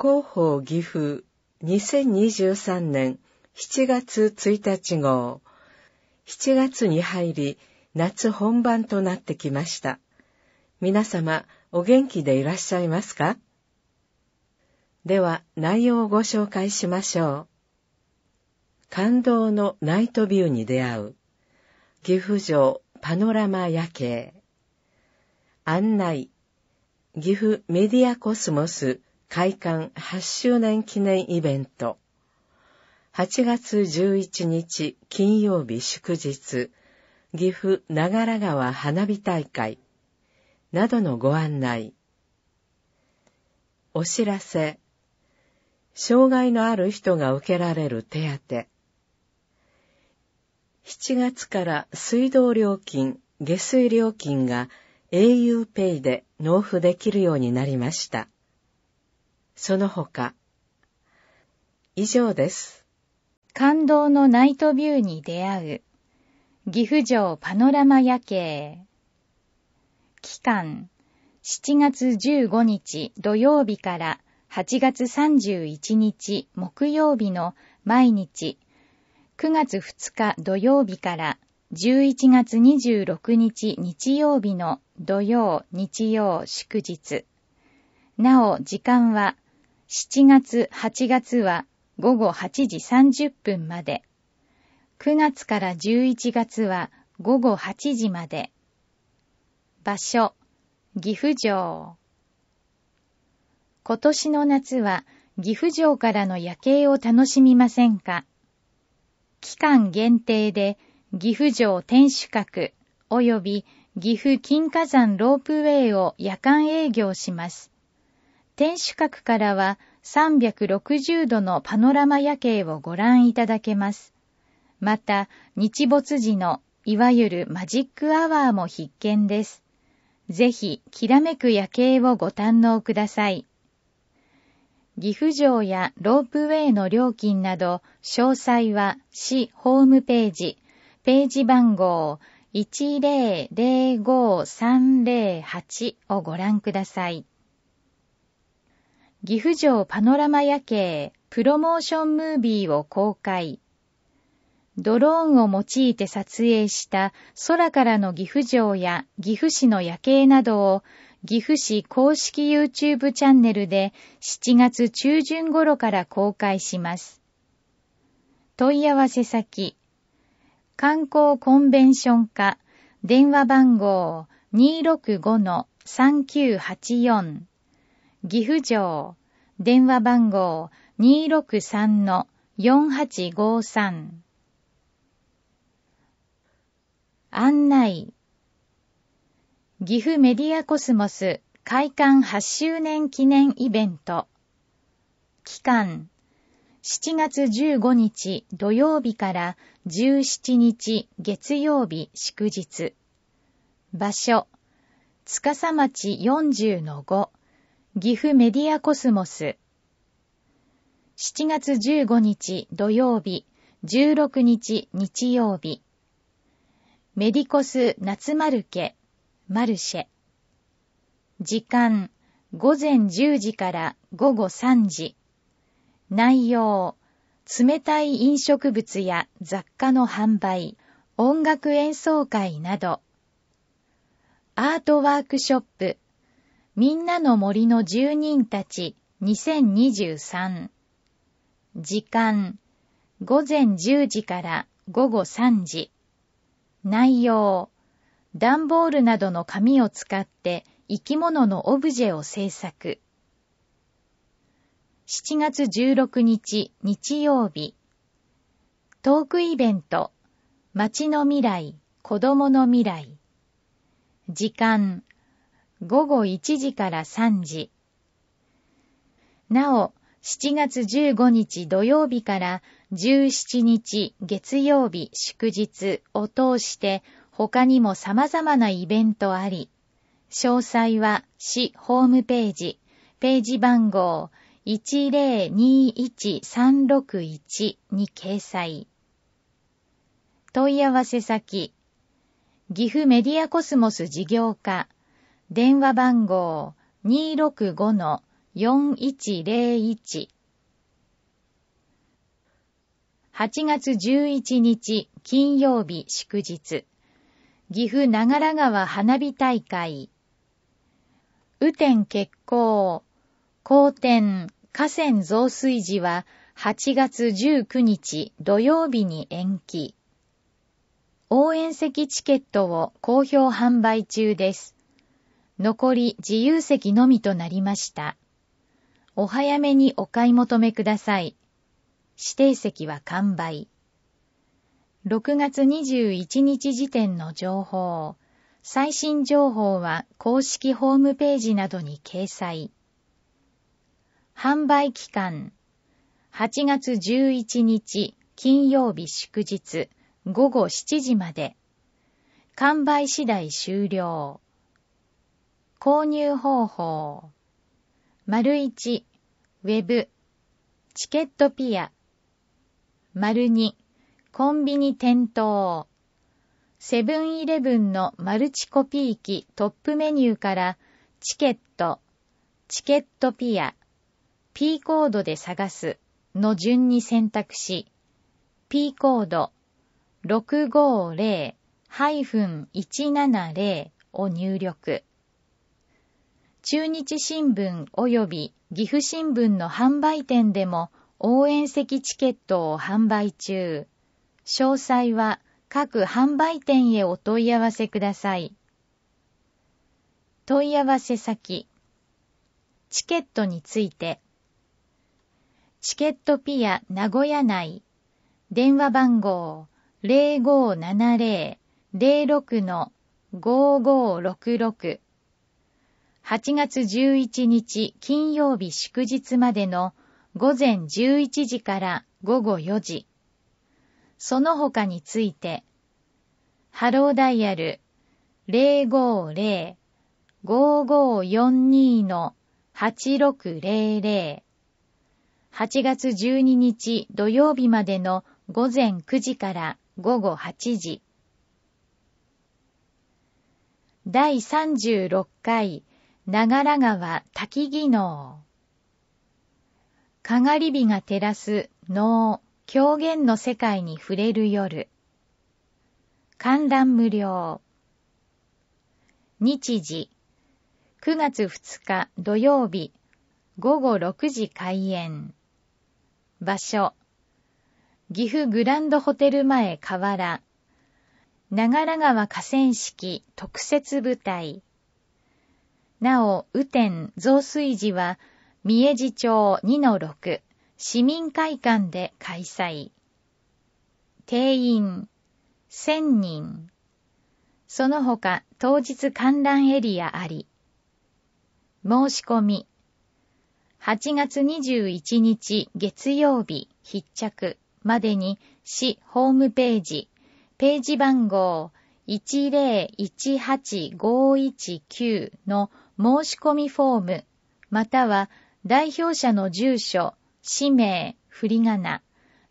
広報岐阜2023年7月1日号7月に入り夏本番となってきました。皆様お元気でいらっしゃいますかでは内容をご紹介しましょう。感動のナイトビューに出会う岐阜城パノラマ夜景案内岐阜メディアコスモス開館8周年記念イベント。8月11日金曜日祝日、岐阜長良川花火大会、などのご案内。お知らせ。障害のある人が受けられる手当。7月から水道料金、下水料金が auPay で納付できるようになりました。その他。以上です。感動のナイトビューに出会う。岐阜城パノラマ夜景。期間、7月15日土曜日から8月31日木曜日の毎日、9月2日土曜日から11月26日日曜日の土曜、日曜、祝日。なお、時間は7月、8月は午後8時30分まで。9月から11月は午後8時まで。場所、岐阜城。今年の夏は岐阜城からの夜景を楽しみませんか期間限定で岐阜城天守閣及び岐阜金華山ロープウェイを夜間営業します。天守閣からは360度のパノラマ夜景をご覧いただけます。また、日没時のいわゆるマジックアワーも必見です。ぜひ、きらめく夜景をご堪能ください。岐阜城やロープウェイの料金など、詳細は市ホームページ、ページ番号1005308をご覧ください。岐阜城パノラマ夜景プロモーションムービーを公開。ドローンを用いて撮影した空からの岐阜城や岐阜市の夜景などを岐阜市公式 YouTube チャンネルで7月中旬頃から公開します。問い合わせ先、観光コンベンション課電話番号265-3984岐阜城、電話番号263-4853案内岐阜メディアコスモス開館8周年記念イベント期間7月15日土曜日から17日月曜日祝日場所司町40-5岐阜メディアコスモス7月15日土曜日16日日曜日メディコス夏丸家マルシェ時間午前10時から午後3時内容冷たい飲食物や雑貨の販売音楽演奏会などアートワークショップみんなの森の住人たち2023時間午前10時から午後3時内容段ボールなどの紙を使って生き物のオブジェを制作7月16日日曜日トークイベント街の未来子供の未来時間午後1時から3時。なお、7月15日土曜日から17日月曜日祝日を通して他にも様々なイベントあり、詳細は市ホームページ、ページ番号1021361に掲載。問い合わせ先、岐阜メディアコスモス事業課電話番号265-4101 8月11日金曜日祝日岐阜長良川花火大会雨天決行好天河川増水時は8月19日土曜日に延期応援席チケットを好評販売中です残り自由席のみとなりました。お早めにお買い求めください。指定席は完売。6月21日時点の情報、最新情報は公式ホームページなどに掲載。販売期間、8月11日金曜日祝日午後7時まで。完売次第終了。購入方法。丸1、ウェブ、チケットピア。丸2、コンビニ店頭。セブンイレブンのマルチコピー機トップメニューからチケット、チケットピア、P コードで探すの順に選択し、P コード650-170を入力。中日新聞及び岐阜新聞の販売店でも応援席チケットを販売中。詳細は各販売店へお問い合わせください。問い合わせ先。チケットについて。チケットピア名古屋内。電話番号0570-06-5566。8月11日金曜日祝日までの午前11時から午後4時。その他について、ハローダイヤル050-5542-8600 8月12日土曜日までの午前9時から午後8時第36回長良川滝技能。かがり火が照らす能、狂言の世界に触れる夜。観覧無料。日時、9月2日土曜日、午後6時開演。場所、岐阜グランドホテル前河原、長良川河川敷特設舞台。なお、雨天増水時は、三重寺町2-6市民会館で開催。定員1000人。その他当日観覧エリアあり。申し込み。8月21日月曜日必着までに市ホームページ、ページ番号1018519の申し込みフォーム、または代表者の住所、氏名、振り仮名、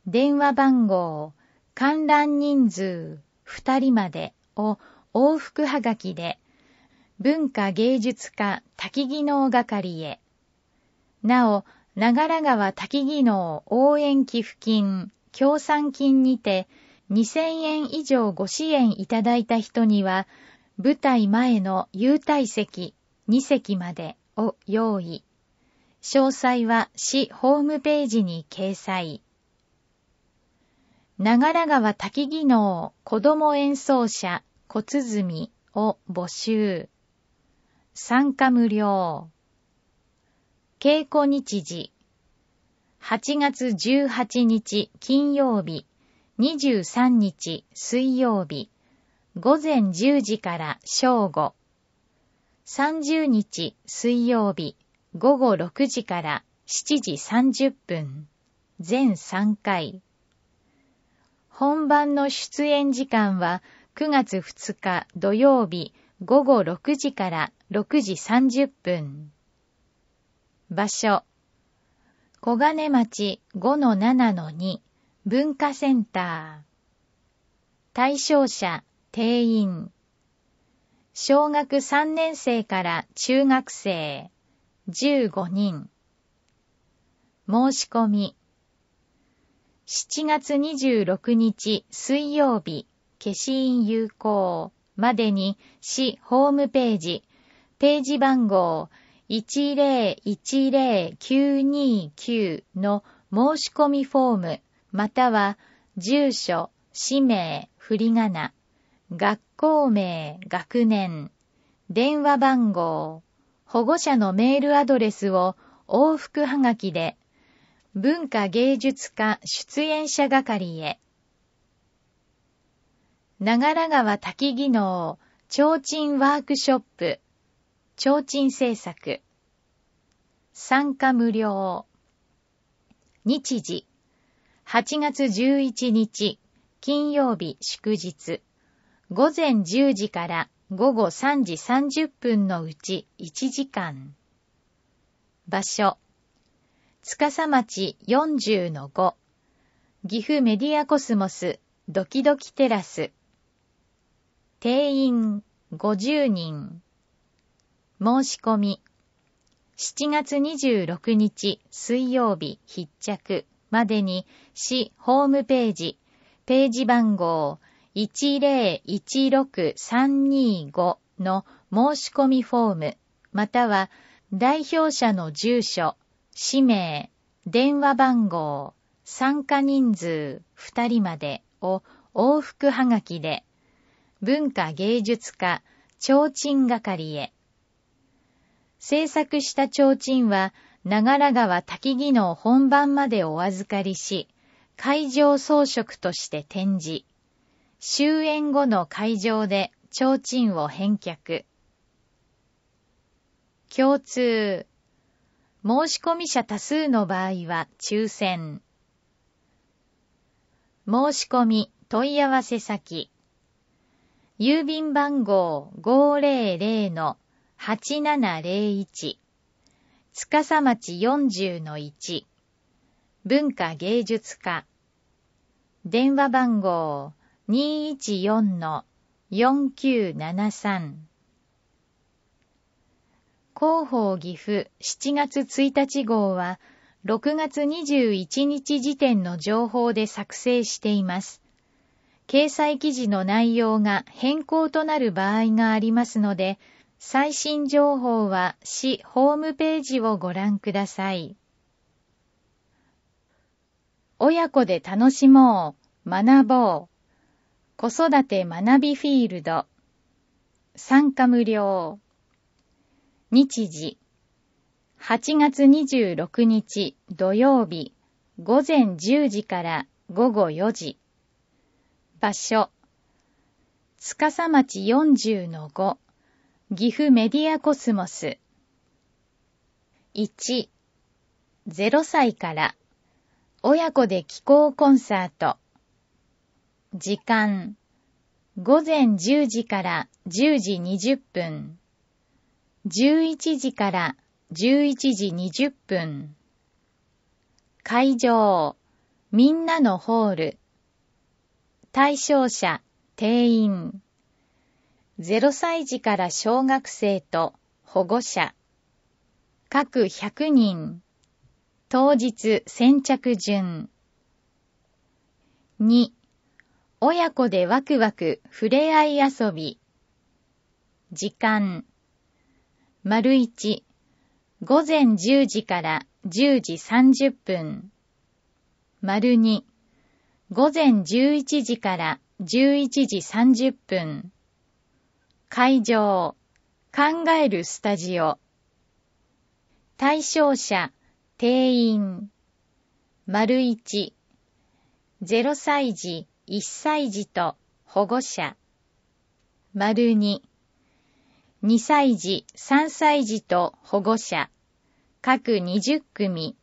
電話番号、観覧人数二人までを往復はがきで、文化芸術家滝技能係へ。なお、長良川滝技能応援寄付金、協賛金にて、2000円以上ご支援いただいた人には、舞台前の優待席、2席までを用意。詳細は市ホームページに掲載。長良川滝技能子供演奏者小鼓を募集。参加無料。稽古日時。8月18日金曜日、23日水曜日、午前10時から正午。30日水曜日午後6時から7時30分全3回本番の出演時間は9月2日土曜日午後6時から6時30分場所小金町5-7-2文化センター対象者定員小学3年生から中学生15人申し込み7月26日水曜日消印有効までに市ホームページページ番号1010929の申し込みフォームまたは住所、氏名、振り仮名学校名、学年、電話番号、保護者のメールアドレスを往復はがきで、文化芸術家出演者係へ。長良川滝技能、提灯ワークショップ、提灯制作。参加無料。日時、8月11日、金曜日祝日。午前10時から午後3時30分のうち1時間。場所、つかさ町40 5、岐阜メディアコスモスドキドキテラス。定員50人。申し込み。7月26日水曜日筆着までに市ホームページ、ページ番号1016325の申し込みフォーム、または代表者の住所、氏名、電話番号、参加人数2人までを往復はがきで、文化芸術家、提灯係へ。制作した提灯は、長良川滝技能本番までお預かりし、会場装飾として展示。終演後の会場で提灯を返却。共通。申し込み者多数の場合は抽選。申し込み問い合わせ先。郵便番号500-8701。つかさ町40-1。文化芸術家。電話番号214-4973広報岐阜7月1日号は6月21日時点の情報で作成しています。掲載記事の内容が変更となる場合がありますので、最新情報は市ホームページをご覧ください。親子で楽しもう、学ぼう。子育て学びフィールド参加無料日時8月26日土曜日午前10時から午後4時場所司町40-5岐阜メディアコスモス1 0歳から親子で気候コンサート時間、午前10時から10時20分、11時から11時20分、会場、みんなのホール、対象者、定員、0歳児から小学生と保護者、各100人、当日先着順、2、親子でワクワク触れ合い遊び。時間。丸1。午前10時から10時30分。丸2。午前11時から11時30分。会場。考えるスタジオ。対象者。定員。丸1。0歳児。1歳児と保護者。丸2、2歳児、3歳児と保護者。各20組。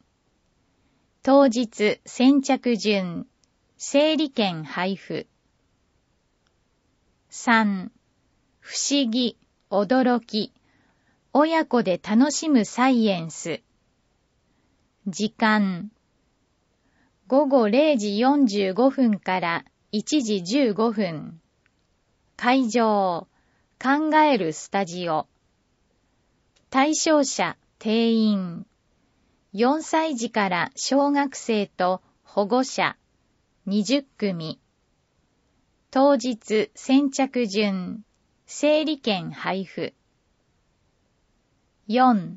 当日先着順。整理券配布。3、不思議、驚き。親子で楽しむサイエンス。時間。午後0時45分から1時15分。会場。考えるスタジオ。対象者、定員。4歳児から小学生と保護者。20組。当日先着順。整理券配布。4.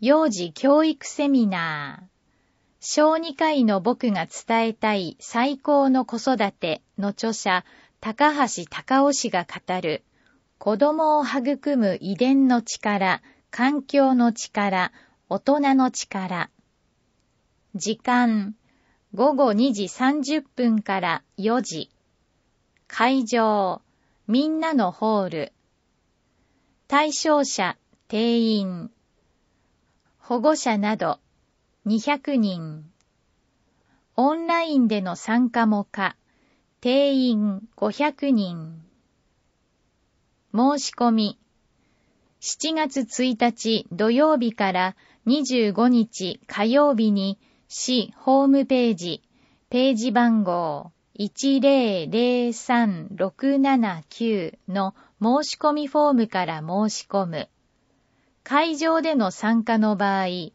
幼児教育セミナー。小児科医の僕が伝えたい最高の子育ての著者、高橋隆夫氏が語る、子供を育む遺伝の力、環境の力、大人の力。時間、午後2時30分から4時。会場、みんなのホール。対象者、定員。保護者など、200人。オンラインでの参加も可。定員500人。申し込み。7月1日土曜日から25日火曜日に市ホームページ、ページ番号1003679の申し込みフォームから申し込む。会場での参加の場合、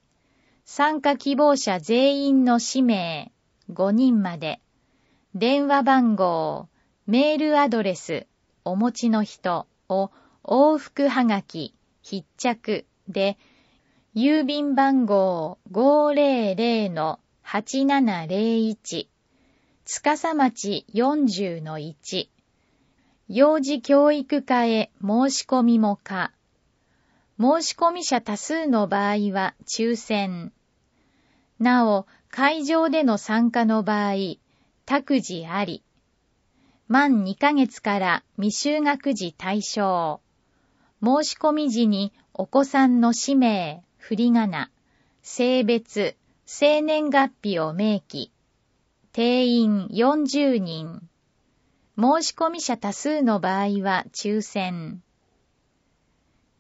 参加希望者全員の氏名、5人まで、電話番号、メールアドレス、お持ちの人を往復はがき、筆着で、郵便番号500-8701、つかさ町40-1、幼児教育課へ申し込みも可。申し込み者多数の場合は抽選。なお、会場での参加の場合、託児あり。満2ヶ月から未就学児対象。申し込み時にお子さんの氏名、振り仮名、性別、生年月日を明記。定員40人。申し込み者多数の場合は抽選。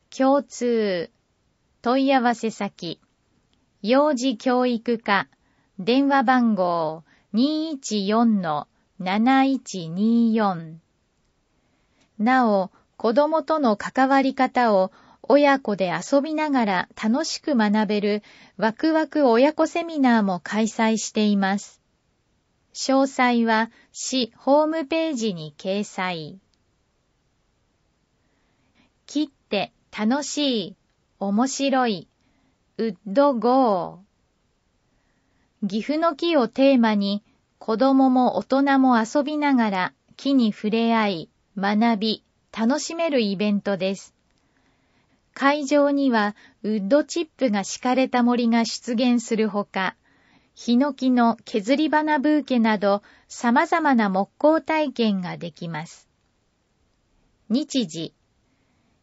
共通。問い合わせ先。幼児教育課電話番号214-7124なお、子供との関わり方を親子で遊びながら楽しく学べるワクワク親子セミナーも開催しています。詳細は市ホームページに掲載。切って楽しい、面白い。ウッドゴー。岐阜の木をテーマに、子供も大人も遊びながら木に触れ合い、学び、楽しめるイベントです。会場にはウッドチップが敷かれた森が出現するほか、ヒノキの削り花ブーケなど様々な木工体験ができます。日時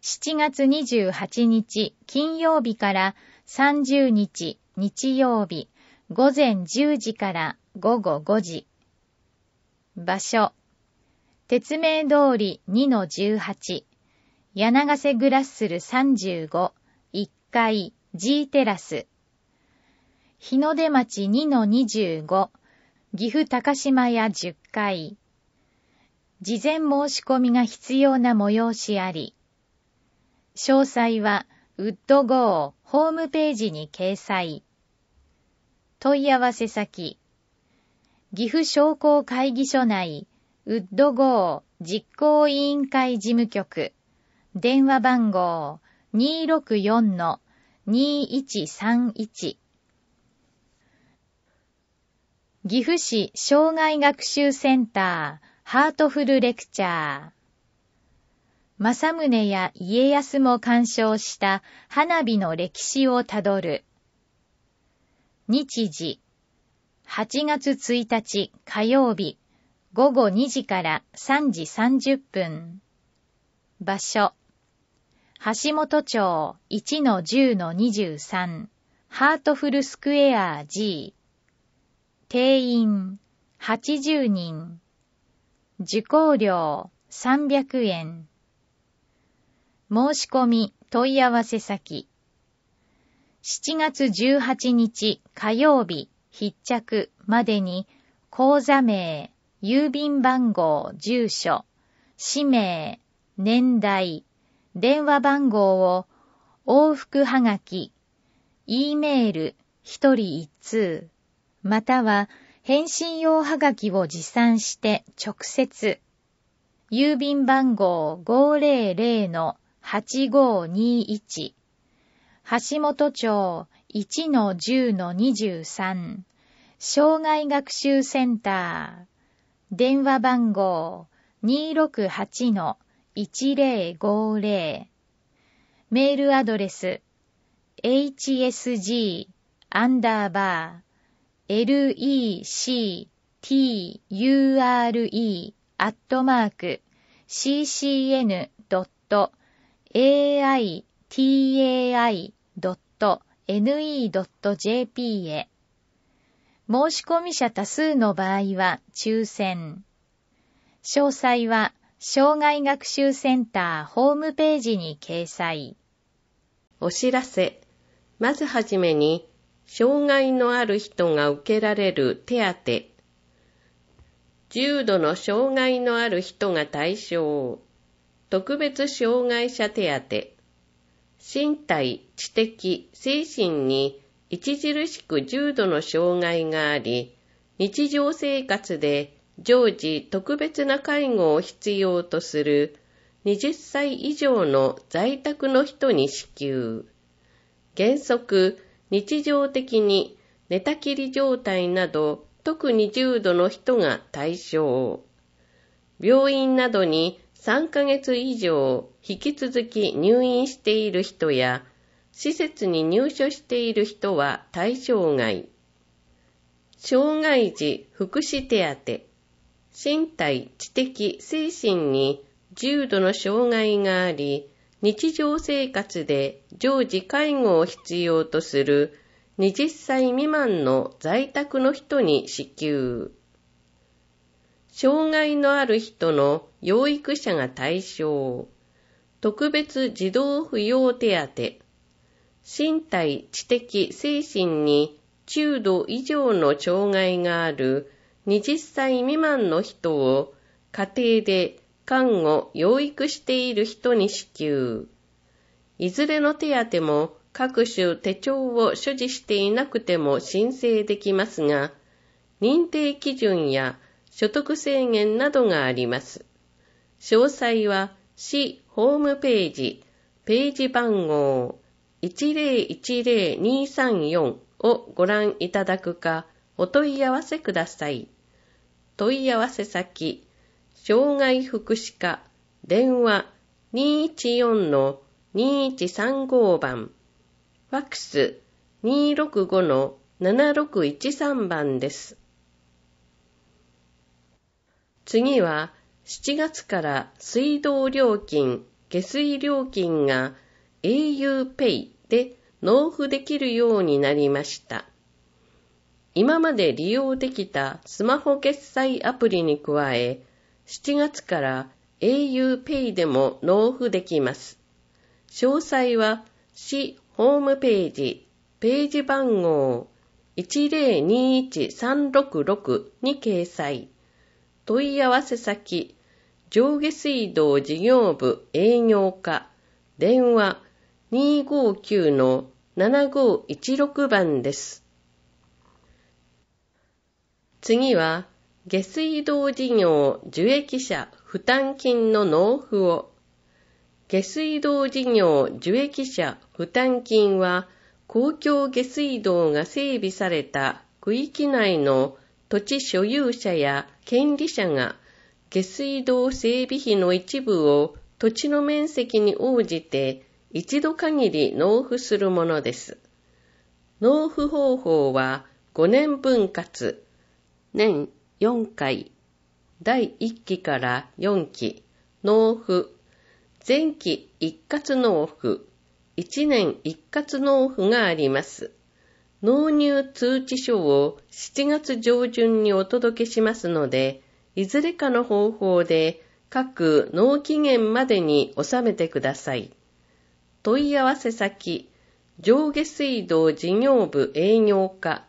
7月28日金曜日から30日日曜日午前10時から午後5時。場所。鉄名通り2-18。柳瀬グラッスル35。1階 G テラス。日の出町2-25。岐阜高島屋10階。事前申し込みが必要な催しあり。詳細は、ウッドゴーホームページに掲載。問い合わせ先。岐阜商工会議所内、ウッドゴー実行委員会事務局。電話番号264-2131。岐阜市障害学習センターハートフルレクチャー政宗や家康も鑑賞した花火の歴史をたどる。日時、8月1日火曜日、午後2時から3時30分。場所、橋本町1-10-23、ハートフルスクエア G。定員、80人。受講料、300円。申し込み問い合わせ先。7月18日火曜日筆着までに口座名、郵便番号、住所、氏名、年代、電話番号を往復はがき、E メール一人一通、または返信用はがきを持参して直接、郵便番号500の8521橋本町1-10-23障害学習センター電話番号268-1050メールアドレス hsg アンダーバー lecture アットマーク ccn.com aitai.ne.jp へ。申し込み者多数の場合は抽選。詳細は、障害学習センターホームページに掲載。お知らせ。まずはじめに、障害のある人が受けられる手当。重度の障害のある人が対象。特別障害者手当、身体、知的、精神に著しく重度の障害があり、日常生活で常時特別な介護を必要とする20歳以上の在宅の人に支給。原則、日常的に寝たきり状態など特に重度の人が対象。病院などに3ヶ月以上引き続き入院している人や、施設に入所している人は対象外。障害児福祉手当、身体、知的、精神に重度の障害があり、日常生活で常時介護を必要とする20歳未満の在宅の人に支給。障害のある人の養育者が対象、特別児童扶養手当、身体、知的、精神に中度以上の障害がある20歳未満の人を家庭で看護、養育している人に支給。いずれの手当も各種手帳を所持していなくても申請できますが、認定基準や所得制限などがあります。詳細は市ホームページ、ページ番号1010234をご覧いただくか、お問い合わせください。問い合わせ先、障害福祉課、電話214-2135番、ファックス265-7613番です。次は7月から水道料金、下水料金が auPay で納付できるようになりました。今まで利用できたスマホ決済アプリに加え、7月から auPay でも納付できます。詳細は市ホームページ、ページ番号1021366に掲載。問い合わせ先、上下水道事業部営業課、電話259-7516番です。次は、下水道事業受益者負担金の納付を。下水道事業受益者負担金は、公共下水道が整備された区域内の土地所有者や権利者が下水道整備費の一部を土地の面積に応じて一度限り納付するものです。納付方法は5年分割、年4回、第1期から4期、納付、前期一括納付、1年一括納付があります。納入通知書を7月上旬にお届けしますので、いずれかの方法で各納期限までに納めてください。問い合わせ先、上下水道事業部営業課、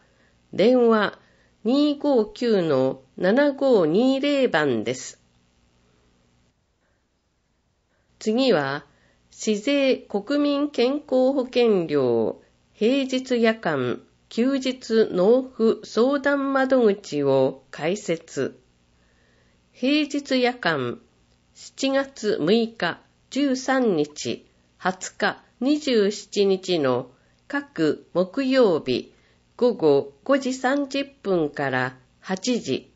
電話259-7520番です。次は、市税国民健康保険料平日夜間休日納付相談窓口を開設。平日夜間、7月6日、13日、20日、27日の各木曜日午後5時30分から8時、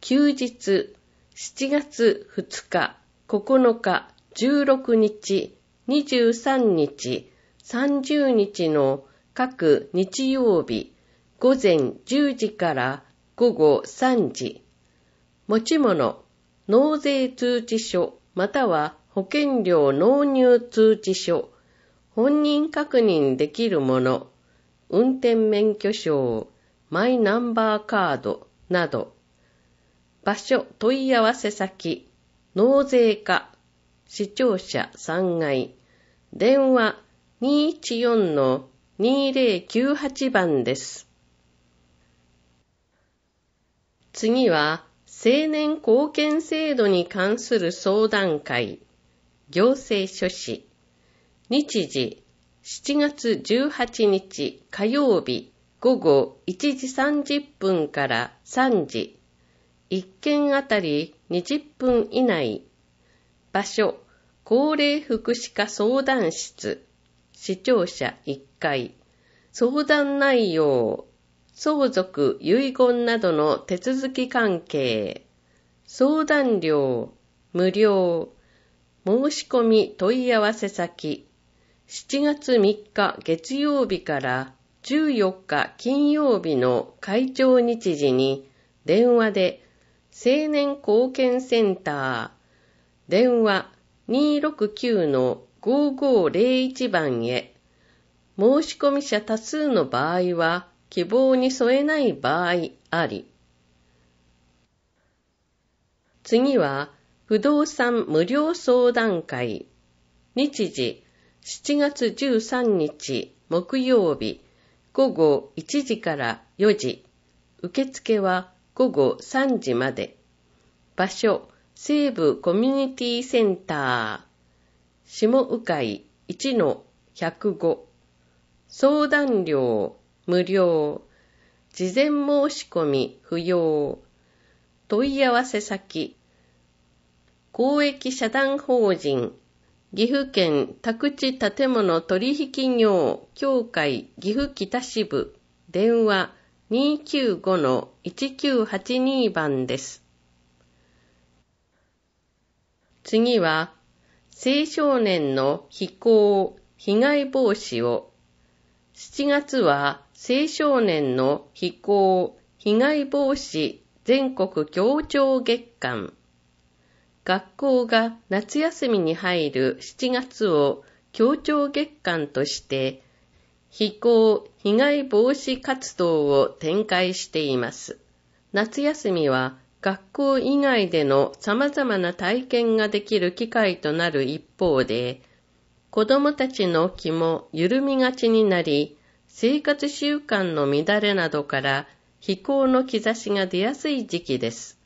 休日7月2日、9日、16日、23日、30日の各日曜日午前10時から午後3時、持ち物、納税通知書または保険料納入通知書、本人確認できるもの、運転免許証、マイナンバーカードなど、場所問い合わせ先、納税課、視聴者3階、電話214の2098番です。次は、青年貢献制度に関する相談会、行政書士、日時、7月18日火曜日午後1時30分から3時、1件あたり20分以内、場所、高齢福祉課相談室、視聴者1回、相談内容、相続、遺言などの手続き関係、相談料、無料、申し込み問い合わせ先、7月3日月曜日から14日金曜日の会長日時に電話で青年貢献センター電話269の5501番へ。申し込み者多数の場合は、希望に添えない場合あり。次は、不動産無料相談会。日時、7月13日木曜日、午後1時から4時。受付は午後3時まで。場所、西部コミュニティセンター。下鵜飼1 105相談料無料事前申し込み不要問い合わせ先公益社団法人岐阜県宅地建物取引業協会岐阜北支部電話295-1982番です。次は青少年の非行、被害防止を。7月は青少年の非行、被害防止全国協調月間。学校が夏休みに入る7月を協調月間として、非行、被害防止活動を展開しています。夏休みは学校以外での様々な体験ができる機会となる一方で、子供たちの気も緩みがちになり、生活習慣の乱れなどから非行の兆しが出やすい時期です。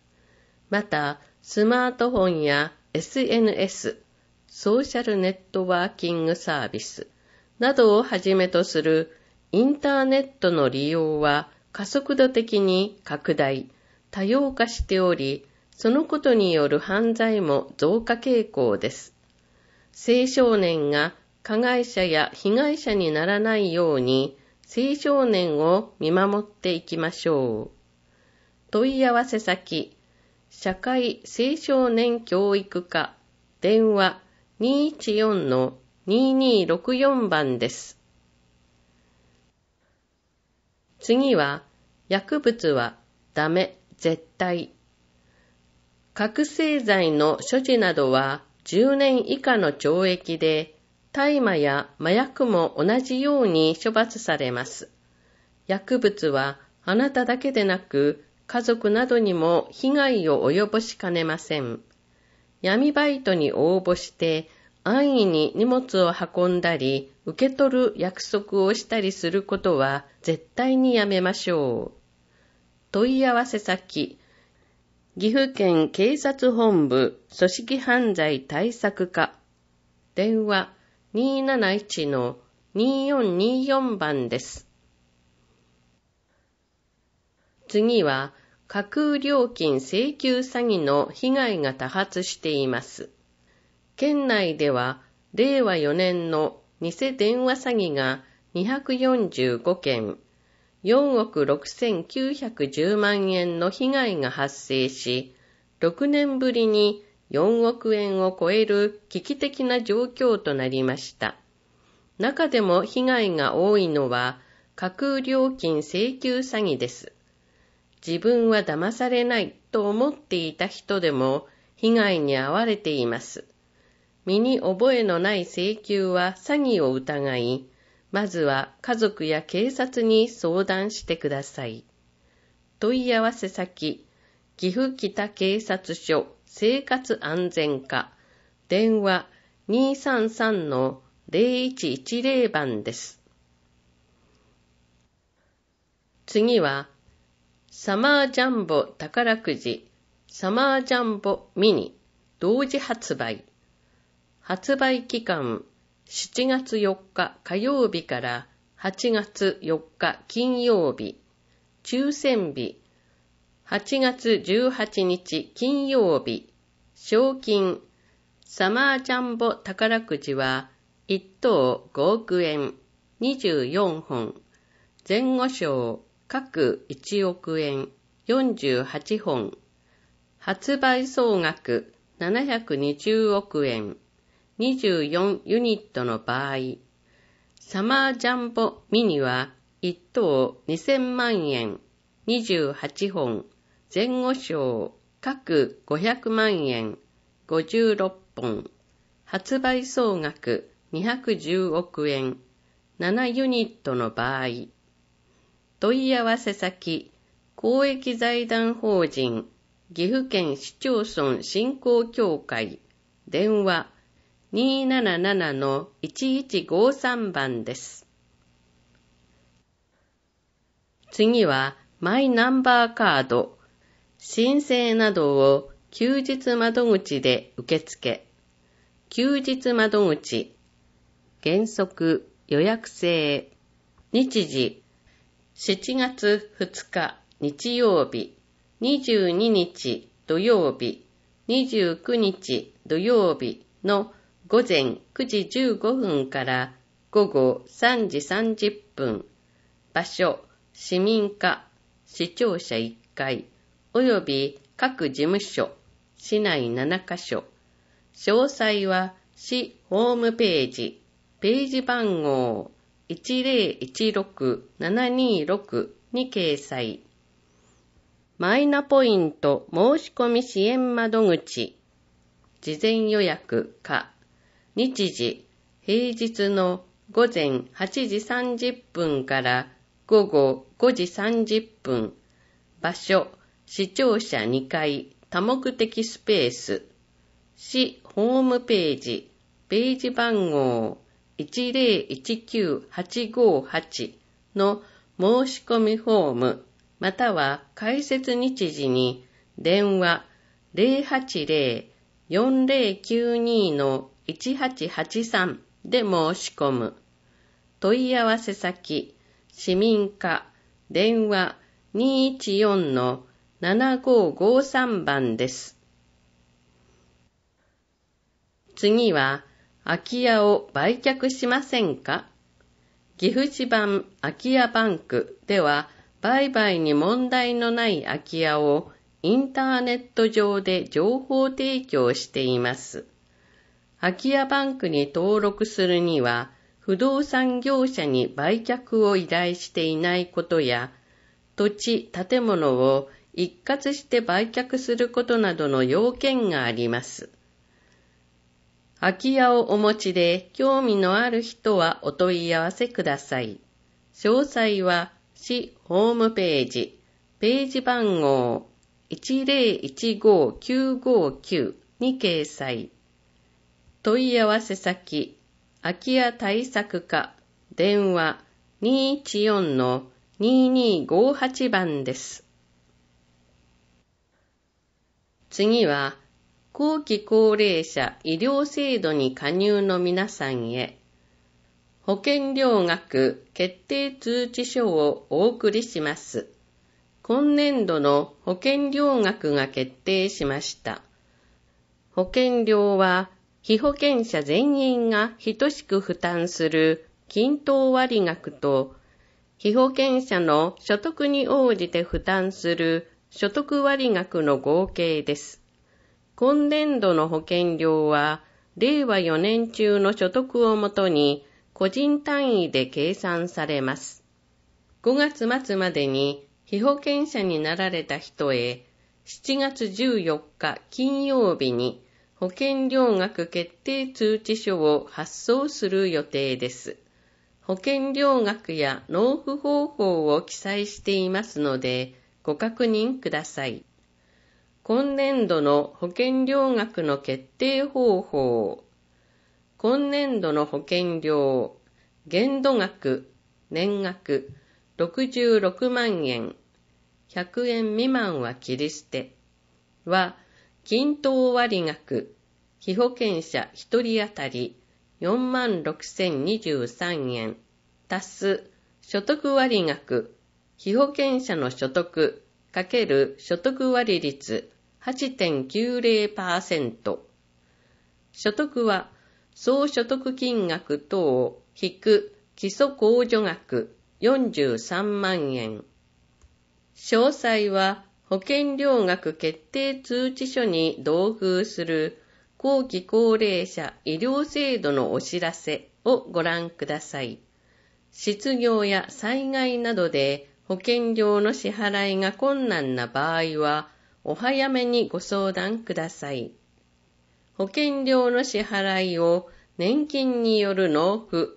また、スマートフォンや SNS、ソーシャルネットワーキングサービスなどをはじめとするインターネットの利用は加速度的に拡大、多様化しており、そのことによる犯罪も増加傾向です。青少年が加害者や被害者にならないように、青少年を見守っていきましょう。問い合わせ先、社会青少年教育課、電話214-2264番です。次は、薬物はダメ絶対。覚醒剤の所持などは10年以下の懲役で、大麻や麻薬も同じように処罰されます。薬物はあなただけでなく、家族などにも被害を及ぼしかねません。闇バイトに応募して、安易に荷物を運んだり、受け取る約束をしたりすることは絶対にやめましょう。問い合わせ先、岐阜県警察本部組織犯罪対策課、電話271-2424番です。次は、架空料金請求詐欺の被害が多発しています。県内では、令和4年の偽電話詐欺が245件、4億6910万円の被害が発生し、6年ぶりに4億円を超える危機的な状況となりました。中でも被害が多いのは架空料金請求詐欺です。自分は騙されないと思っていた人でも被害に遭われています。身に覚えのない請求は詐欺を疑い、まずは家族や警察に相談してください。問い合わせ先、岐阜北警察署生活安全課、電話233-0110番です。次は、サマージャンボ宝くじ、サマージャンボミニ、同時発売。発売期間7月4日火曜日から8月4日金曜日、抽選日、8月18日金曜日、賞金、サマージャンボ宝くじは1等5億円、24本、前後賞各1億円、48本、発売総額720億円、24ユニットの場合、サマージャンボミニは1等2000万円、28本、前後賞、各500万円、56本、発売総額210億円、7ユニットの場合、問い合わせ先、公益財団法人、岐阜県市町村振興協会、電話277-1153番です。次は、マイナンバーカード、申請などを休日窓口で受付。休日窓口、原則予約制。日時、7月2日日曜日、22日土曜日、29日土曜日の午前9時15分から午後3時30分、場所、市民課、市庁舎1階、及び各事務所、市内7カ所。詳細は市ホームページ、ページ番号1016726に掲載。マイナポイント申し込み支援窓口、事前予約か日時、平日の午前8時30分から午後5時30分、場所、視聴者2階、多目的スペース、市ホームページ、ページ番号1019858の申し込みフォーム、または開設日時に電話080-4092の1883で申し込む。問い合わせ先、市民課、電話214-7553番です。次は、空き家を売却しませんか岐阜市版空き家バンクでは、売買に問題のない空き家をインターネット上で情報提供しています。空き家バンクに登録するには、不動産業者に売却を依頼していないことや、土地、建物を一括して売却することなどの要件があります。空き家をお持ちで興味のある人はお問い合わせください。詳細は市ホームページ、ページ番号1015959に掲載。問い合わせ先、空き家対策課、電話214-2258番です。次は、後期高齢者医療制度に加入の皆さんへ、保険料額決定通知書をお送りします。今年度の保険料額が決定しました。保険料は被保険者全員が等しく負担する均等割額と、被保険者の所得に応じて負担する所得割額の合計です。今年度の保険料は、令和4年中の所得をもとに、個人単位で計算されます。5月末までに、被保険者になられた人へ、7月14日金曜日に、保険料額決定通知書を発送する予定です。保険料額や納付方法を記載していますので、ご確認ください。今年度の保険料額の決定方法。今年度の保険料、限度額、年額、66万円、100円未満は切り捨ては、均等割額、被保険者1人当たり4万6023円、足す所得割額、被保険者の所得かける所得割率8.90%。所得は総所得金額等を引く基礎控除額43万円。詳細は保険料額決定通知書に同封する後期高齢者医療制度のお知らせをご覧ください。失業や災害などで保険料の支払いが困難な場合は、お早めにご相談ください。保険料の支払いを年金による納付、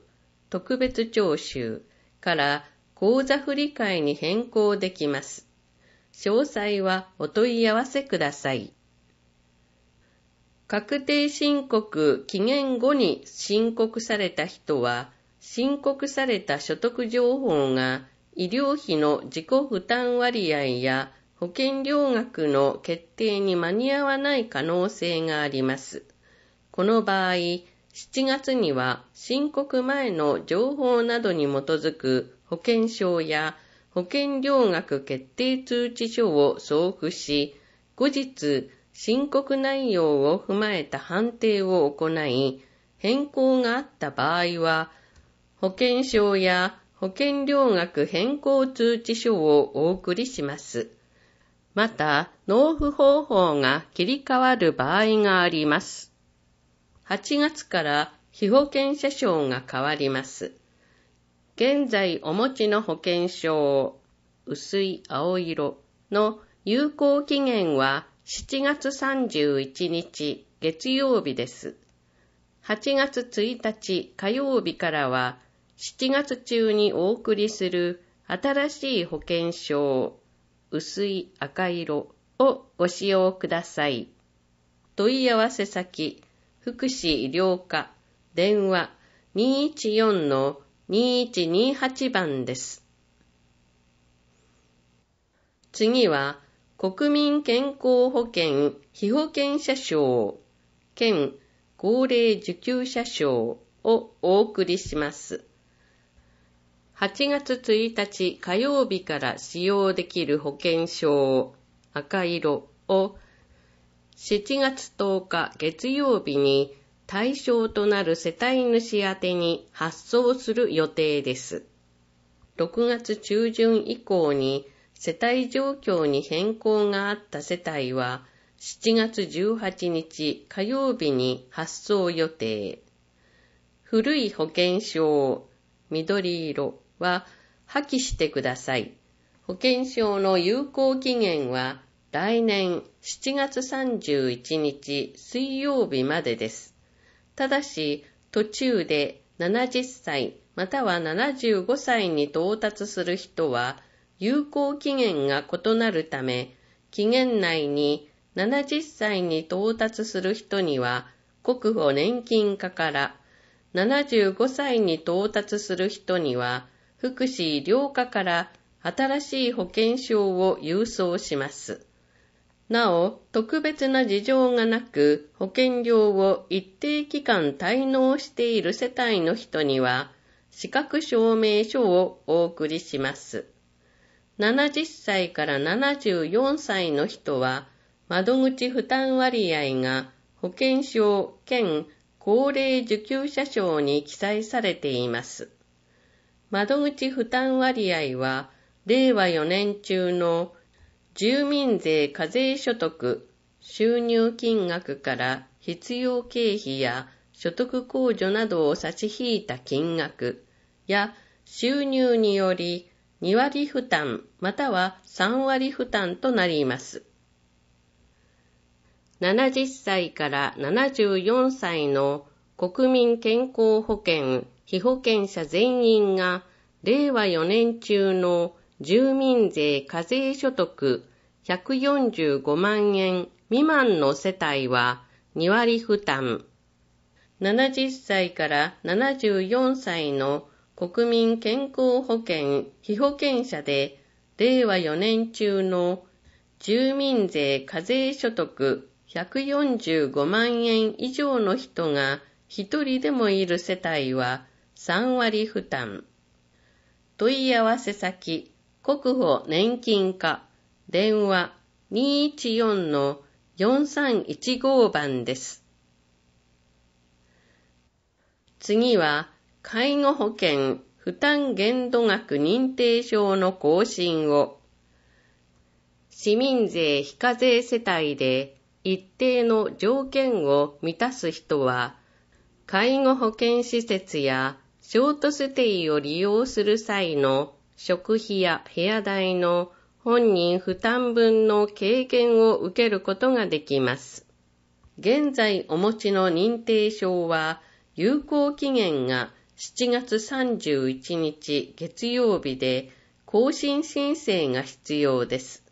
特別徴収から口座振替に変更できます。詳細はお問い合わせください。確定申告期限後に申告された人は、申告された所得情報が医療費の自己負担割合や保険料額の決定に間に合わない可能性があります。この場合、7月には申告前の情報などに基づく保険証や保険料額決定通知書を送付し、後日、申告内容を踏まえた判定を行い、変更があった場合は、保険証や保険料額変更通知書をお送りします。また、納付方法が切り替わる場合があります。8月から被保険者証が変わります。現在お持ちの保険証、薄い青色の有効期限は7月31日月曜日です。8月1日火曜日からは7月中にお送りする新しい保険証、薄い赤色をご使用ください。問い合わせ先、福祉医療課、電話214の2128番です。次は、国民健康保険被保険者賞兼高齢受給者賞をお送りします。8月1日火曜日から使用できる保険証赤色を7月10日月曜日に対象となる世帯主宛てに発送する予定です。6月中旬以降に世帯状況に変更があった世帯は7月18日火曜日に発送予定。古い保険証、緑色は破棄してください。保険証の有効期限は来年7月31日水曜日までです。ただし、途中で70歳または75歳に到達する人は、有効期限が異なるため、期限内に70歳に到達する人には、国保年金課から、75歳に到達する人には、福祉医療課から新しい保険証を郵送します。なお、特別な事情がなく、保険料を一定期間滞納している世帯の人には、資格証明書をお送りします。70歳から74歳の人は、窓口負担割合が保険証兼高齢受給者証に記載されています。窓口負担割合は、令和4年中の住民税課税所得、収入金額から必要経費や所得控除などを差し引いた金額や収入により2割負担または3割負担となります。70歳から74歳の国民健康保険、被保険者全員が令和4年中の住民税課税所得145万円未満の世帯は2割負担。70歳から74歳の国民健康保険被保険者で令和4年中の住民税課税所得145万円以上の人が1人でもいる世帯は3割負担。問い合わせ先、国保年金課電話214-4315番です。次は、介護保険負担限度額認定証の更新を、市民税非課税世帯で一定の条件を満たす人は、介護保険施設やショートステイを利用する際の食費や部屋代の本人負担分の軽減を受けることができます。現在お持ちの認定証は、有効期限が7月31日月曜日で、更新申請が必要です。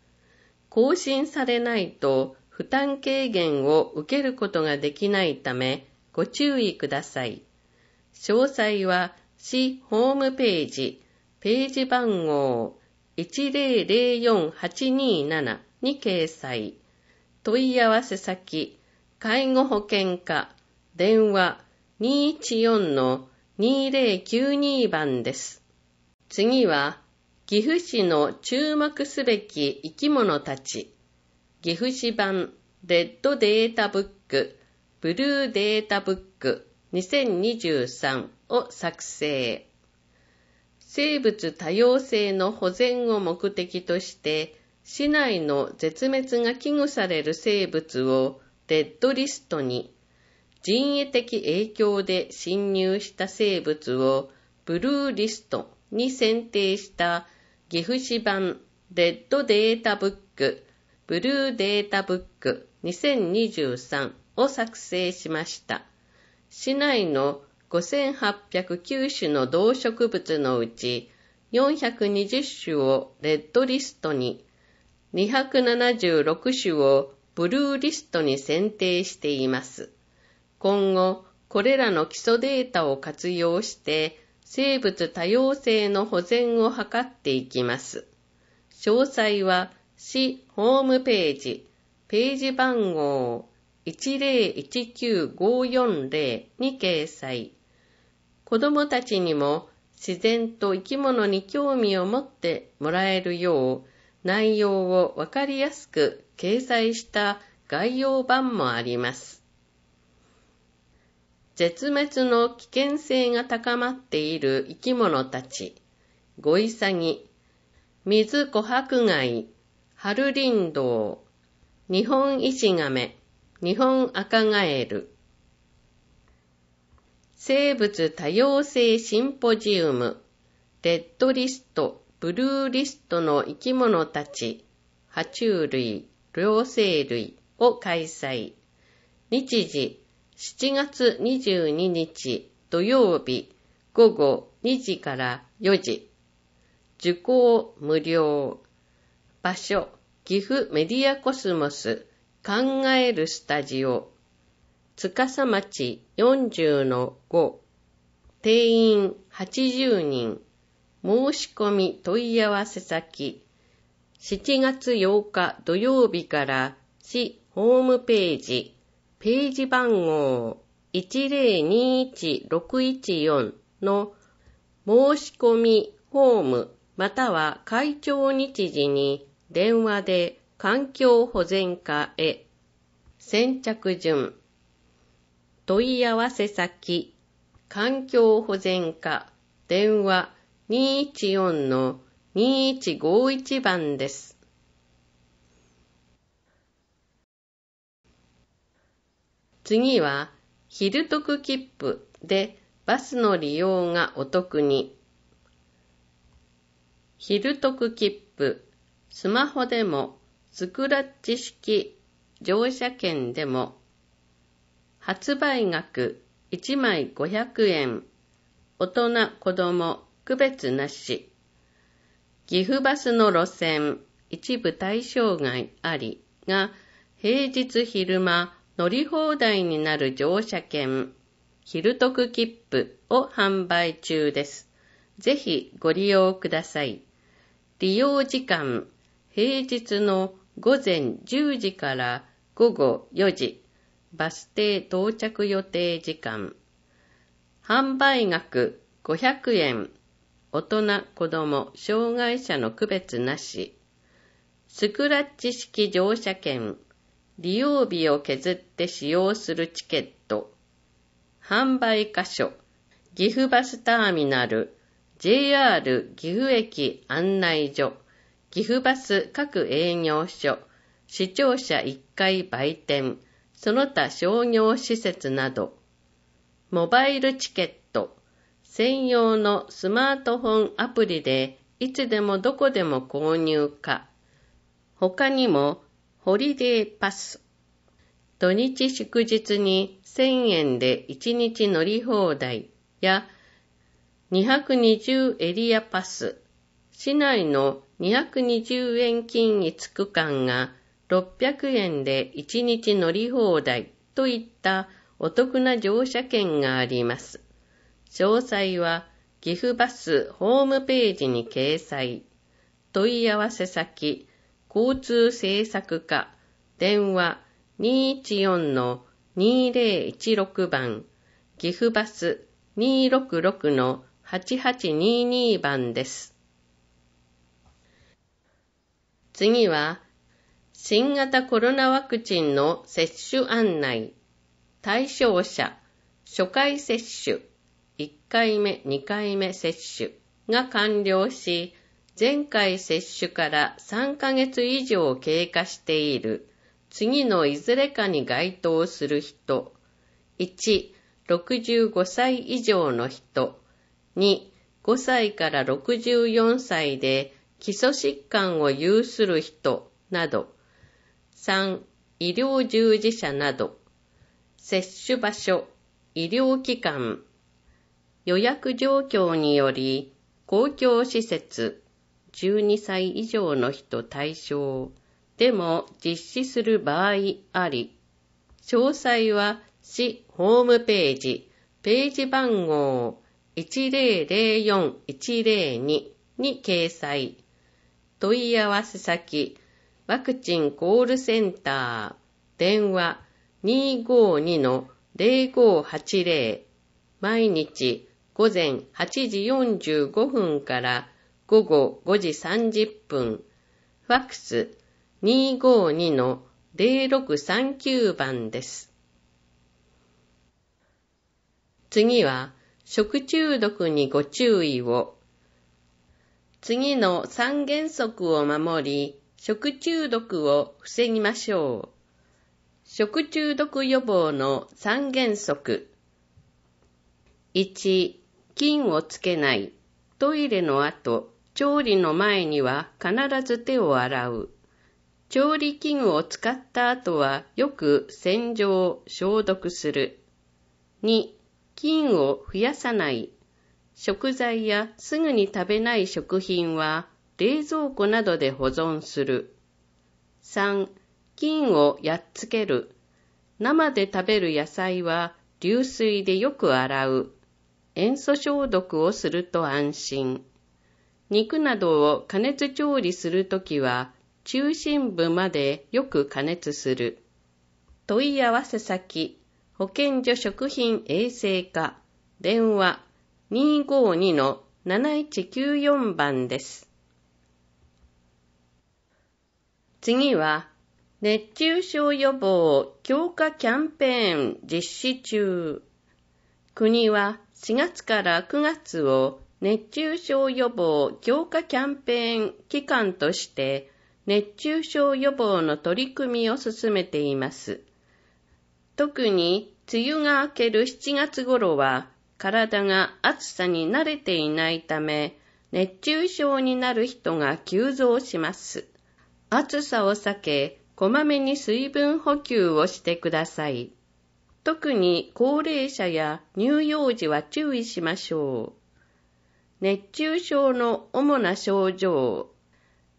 更新されないと、負担軽減を受けることができないため、ご注意ください。詳細は、市ホームページ、ページ番号1004827に掲載。問い合わせ先、介護保険課、電話214-2092番です。次は、岐阜市の注目すべき生き物たち。岐阜市版レッドデータブック、ブルーデータブック2023を作成。生物多様性の保全を目的として、市内の絶滅が危惧される生物をデッドリストに、人為的影響で侵入した生物をブルーリストに選定した岐阜市版デッドデータブック、ブルーデータブック2023を作成しました。市内の5809種の動植物のうち420種をレッドリストに、276種をブルーリストに選定しています。今後、これらの基礎データを活用して生物多様性の保全を図っていきます。詳細は市ホームページ、ページ番号1019540に掲載。子供たちにも自然と生き物に興味を持ってもらえるよう内容をわかりやすく掲載した概要版もあります。絶滅の危険性が高まっている生き物たち、ゴイサギ、水琥珀貝、ハルリンドウ、日本イシガメ、日本アカガエル、生物多様性シンポジウム、レッドリスト、ブルーリストの生き物たち、爬虫類、両生類を開催。日時、7月22日土曜日午後2時から4時。受講無料。場所、岐阜メディアコスモス、考えるスタジオ、つかさ町40の5、定員80人、申し込み問い合わせ先、7月8日土曜日から市ホームページ、ページ番号1021614の申し込みホームまたは会長日時に電話で環境保全課へ先着順問い合わせ先、環境保全課、電話214-2151番です。次は、昼得切符でバスの利用がお得に。昼得切符、スマホでも、スクラッチ式乗車券でも、発売額1枚500円。大人、子供、区別なし。岐阜バスの路線、一部対象外ありが、平日昼間乗り放題になる乗車券、昼特切符を販売中です。ぜひご利用ください。利用時間、平日の午前10時から午後4時。バス停到着予定時間。販売額500円。大人、子供、障害者の区別なし。スクラッチ式乗車券。利用日を削って使用するチケット。販売箇所。岐阜バスターミナル。JR 岐阜駅案内所。岐阜バス各営業所。視聴者1階売店。その他商業施設など、モバイルチケット専用のスマートフォンアプリでいつでもどこでも購入か、他にも、ホリデーパス。土日祝日に1000円で1日乗り放題や、220エリアパス。市内の220円均一区間が600円で1日乗り放題といったお得な乗車券があります。詳細は岐阜バスホームページに掲載。問い合わせ先、交通政策課、電話214-2016番、岐阜バス266-8822番です。次は、新型コロナワクチンの接種案内。対象者、初回接種、1回目、2回目接種が完了し、前回接種から3ヶ月以上経過している、次のいずれかに該当する人。1、65歳以上の人。2、5歳から64歳で基礎疾患を有する人など。3、医療従事者など、接種場所、医療機関、予約状況により、公共施設、12歳以上の人対象でも実施する場合あり、詳細は市ホームページ、ページ番号1004102に掲載、問い合わせ先、ワクチンコールセンター、電話252-0580、毎日午前8時45分から午後5時30分、ファックス252-0639番です。次は、食中毒にご注意を。次の三原則を守り、食中毒を防ぎましょう。食中毒予防の三原則。1、菌をつけない。トイレの後、調理の前には必ず手を洗う。調理器具を使った後はよく洗浄、消毒する。2、菌を増やさない。食材やすぐに食べない食品は冷蔵庫などで保存する。3. 菌をやっつける。生で食べる野菜は流水でよく洗う。塩素消毒をすると安心。肉などを加熱調理するときは、中心部までよく加熱する。問い合わせ先、保健所食品衛生課、電話252-7194番です。次は、熱中症予防強化キャンペーン実施中。国は4月から9月を熱中症予防強化キャンペーン期間として熱中症予防の取り組みを進めています。特に梅雨が明ける7月頃は体が暑さに慣れていないため熱中症になる人が急増します。暑さを避け、こまめに水分補給をしてください。特に高齢者や乳幼児は注意しましょう。熱中症の主な症状、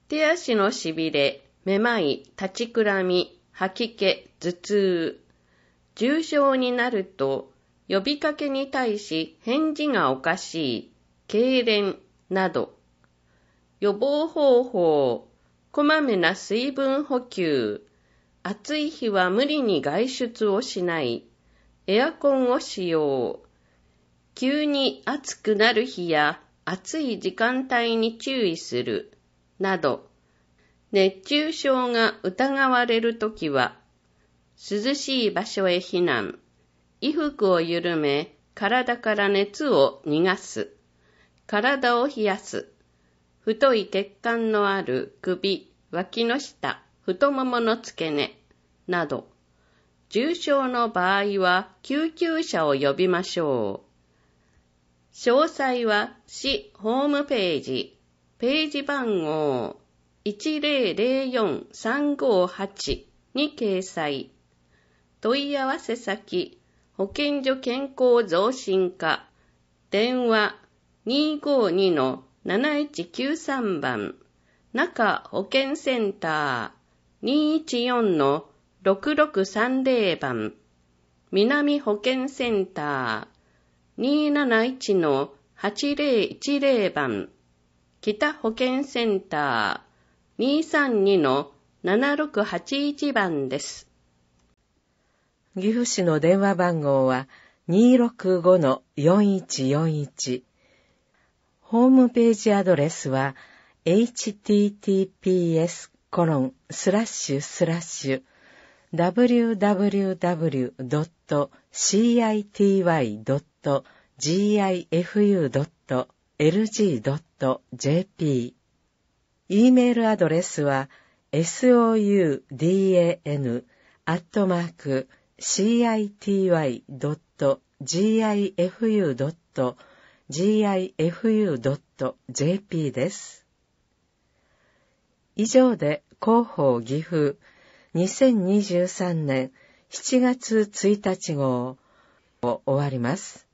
手足のしびれ、めまい、立ちくらみ、吐き気、頭痛。重症になると、呼びかけに対し返事がおかしい、痙攣など。予防方法、こまめな水分補給、暑い日は無理に外出をしない、エアコンを使用、急に暑くなる日や暑い時間帯に注意する、など、熱中症が疑われるときは、涼しい場所へ避難、衣服を緩め、体から熱を逃がす、体を冷やす、太い血管のある首、脇の下、太ももの付け根など、重症の場合は救急車を呼びましょう。詳細は市ホームページ、ページ番号1004358に掲載。問い合わせ先、保健所健康増進課、電話252の7193番、中保健センター214-6630番、南保健センター271-8010番、北保健センター232-7681番です。岐阜市の電話番号は265-4141ホームページアドレスは https コロンスラッシュスラッシュ www.city.gifu.lg.jp イ m メールアドレスは soudan city.gifu.lg gifu.jp です。以上で広報岐阜2023年7月1日号を終わります。